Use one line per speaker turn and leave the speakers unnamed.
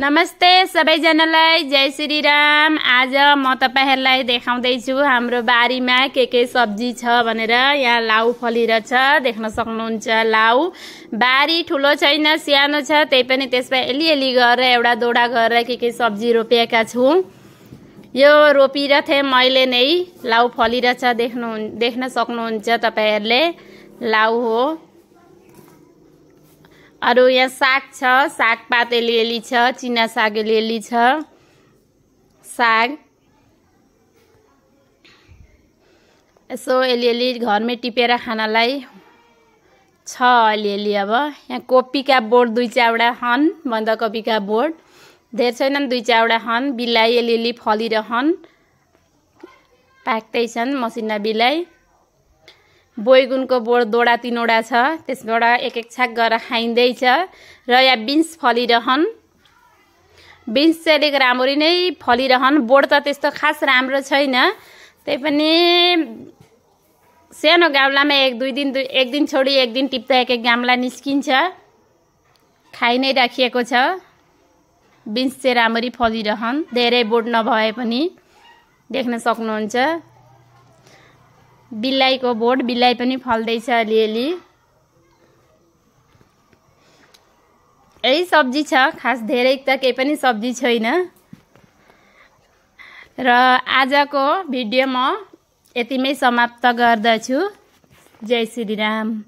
नमस्ते सबैजनालाई जय श्री राम आज म तपाईँहरूलाई देखाउँदैछु हाम्रो बारीमा के के सब्जी छ भनेर यहाँ लाउ फलिरहेछ देख्न सक्नुहुन्छ लाउ बारी ठुलो छैन सानो छ त्यही पनि त्यसमा अलिअलि गरेर एउटा दोडा गरेर के के सब्जी रोपेका छु यो रोपिरहेथेँ मैले नै लाउ फलिरहेछ देख्नु देख्न सक्नुहुन्छ तपाईँहरूले लाउ हो अरू यहाँ साग छ सागपात अलिअलि छ चिना साग अलिअलि छ साग यसो अलिअलि घरमै टिपेर खानलाई छ अलिअलि अब यहाँ कोपीका बोर्ड दुई चारवटा छन् बन्दाकोपीका बोर्ड धेर छैनन् दुई चारवटा छन् बिलाइ अलिअलि फलिरहन् पाक्दैछन् मसिना बिलाइ बैगुनको बोड दोडा तिनवटा छ त्यसबाट एक एक छाक गरेर खाइँदैछ र यहाँ बिन्स फलिरहन् बिन्स चाहिँ अलिक राम्ररी नै फलिरहन् बोड त त्यस्तो खास राम्रो छैन त्यही पनि सानो गाउँलामा एक दुई दिन दुई एक दिन छोडी एक दिन टिप्दा एक एक गाम्ला निस्किन्छ खाइ नै राखिएको छ बिन्स चाहिँ राम्ररी फलिरहन् धेरै बोड नभए पनि देख्न सक्नुहुन्छ बिलाइको बोट बिलाइ पनि फल्दैछ अलिअलि यही सब्जी छ खास धेरै त केही पनि सब्जी छैन र आजको भिडियो म यतिमै समाप्त गर्दछु जय राम